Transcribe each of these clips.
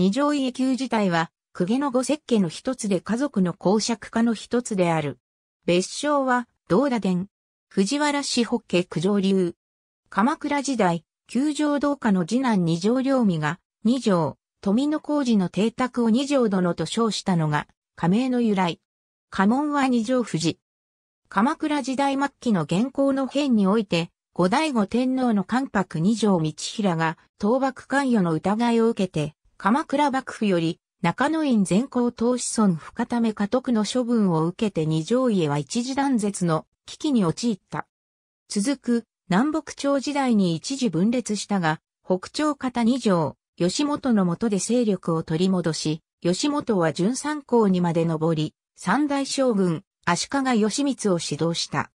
二条家旧自体は、公家の御石家の一つで家族の公爵家の一つである。別称は、道田殿。藤原氏北家九条流。鎌倉時代、九条道家の次男二条良美が、二条、富の工事の邸宅を二条殿と称したのが、加名の由来。家紋は二条富士。鎌倉時代末期の現行の変において、後醍醐天皇の関白二条道平が、倒幕関与の疑いを受けて、鎌倉幕府より、中野院全校投子孫深ため家督の処分を受けて二条家は一時断絶の危機に陥った。続く、南北朝時代に一時分裂したが、北朝方二条、吉本の下で勢力を取り戻し、吉本は準三校にまで上り、三大将軍、足利義満を指導した。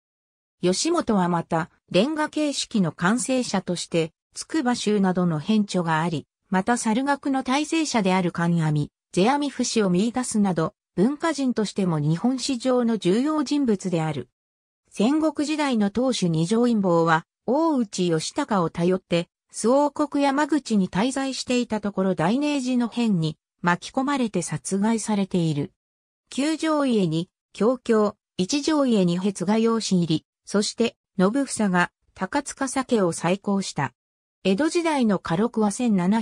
吉本はまた、レンガ形式の完成者として、筑波州などの変著があり、また猿学の体制者である神阿弥、世阿弥不死を見出すなど、文化人としても日本史上の重要人物である。戦国時代の当主二条陰謀は、大内義高を頼って、諏王国山口に滞在していたところ大明寺の変に巻き込まれて殺害されている。九条家に、京京、一条家にへつが養子入り、そして、信房が高塚酒を再興した。江戸時代の家禄は1700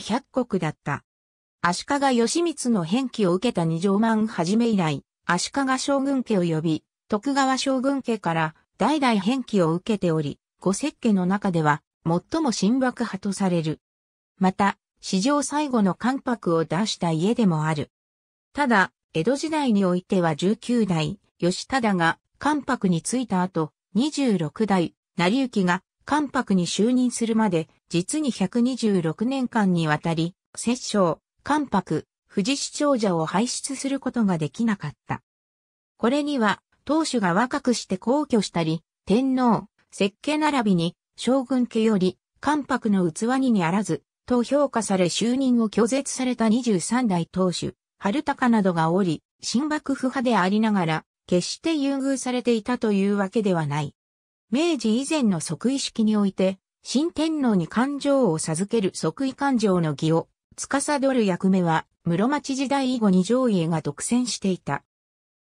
石だった。足利義満の返記を受けた二条万はじめ以来、足利将軍家を呼び、徳川将軍家から代々返記を受けており、五石家の中では最も新爆派とされる。また、史上最後の関白を出した家でもある。ただ、江戸時代においては19代、吉忠が関白に就いた後、26代、成行が関白に就任するまで、実に126年間にわたり、摂政、関白、富士市長者を輩出することができなかった。これには、当主が若くして皇居したり、天皇、設計並びに、将軍家より、関白の器ににあらず、と評価され就任を拒絶された23代当主、春高などがおり、新幕府派でありながら、決して優遇されていたというわけではない。明治以前の即位式において、新天皇に感情を授ける即位感情の儀を、司る役目は、室町時代以後に上位が独占していた。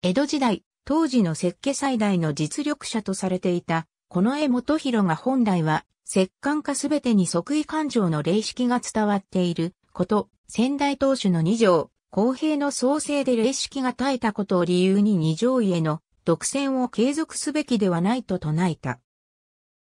江戸時代、当時の設計最大の実力者とされていた、この江元弘が本来は、摂関家すべてに即位感情の霊式が伝わっていること、先代当主の二条、公平の創生で霊式が絶えたことを理由に二条への独占を継続すべきではないと唱えた。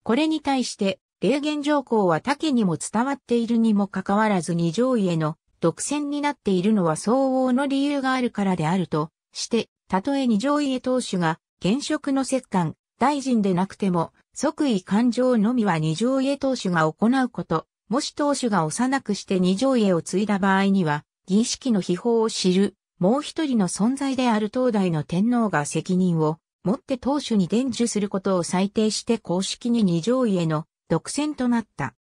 これに対して、霊言上皇は他家にも伝わっているにもかかわらず二条位への独占になっているのは相応の理由があるからであるとして、たとえ二条家当主が現職の摂関、大臣でなくても、即位勘定のみは二条家当主が行うこと、もし当主が幼くして二条家を継いだ場合には、儀式の秘宝を知るもう一人の存在である東大の天皇が責任を持って当主に伝授することを裁定して公式に二条家の独占となった。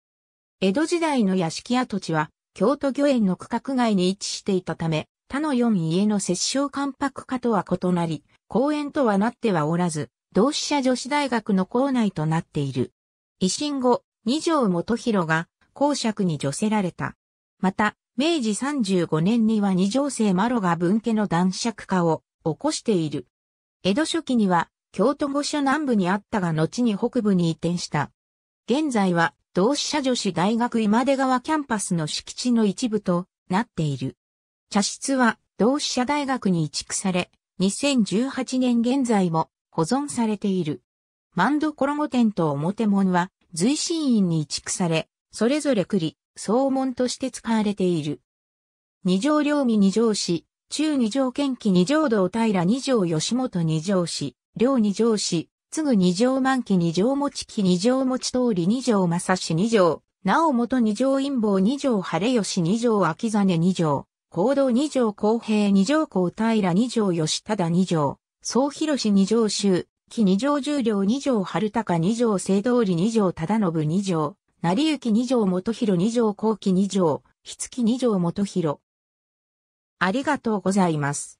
江戸時代の屋敷跡地は京都御苑の区画外に位置していたため、他の四家の摂政関白化とは異なり、公園とはなってはおらず、同志社女子大学の校内となっている。維新後、二条元弘が公爵に助せられた。また、明治35年には二条生マロが文家の男爵化を起こしている。江戸初期には京都御所南部にあったが後に北部に移転した。現在は同志社女子大学今出川キャンパスの敷地の一部となっている。茶室は同志社大学に移築され、2018年現在も保存されている。マンドコロゴ店と表門は随神院に移築され、それぞれ栗、総門として使われている。二条領味二条氏、中二条県紀二条道平二条吉本二条氏、両二条氏、次ぐ二条満期二条持期二条持ち通り二条正史二条、なおもと二条陰謀二条晴吉二条秋真二条、行動二条公平二条公平二条吉忠二条、総広市二条州、紀二条重両二条春高二条聖通り二条忠信二条、成幸二条元弘二条後期二条、日月二条元弘。ありがとうございます。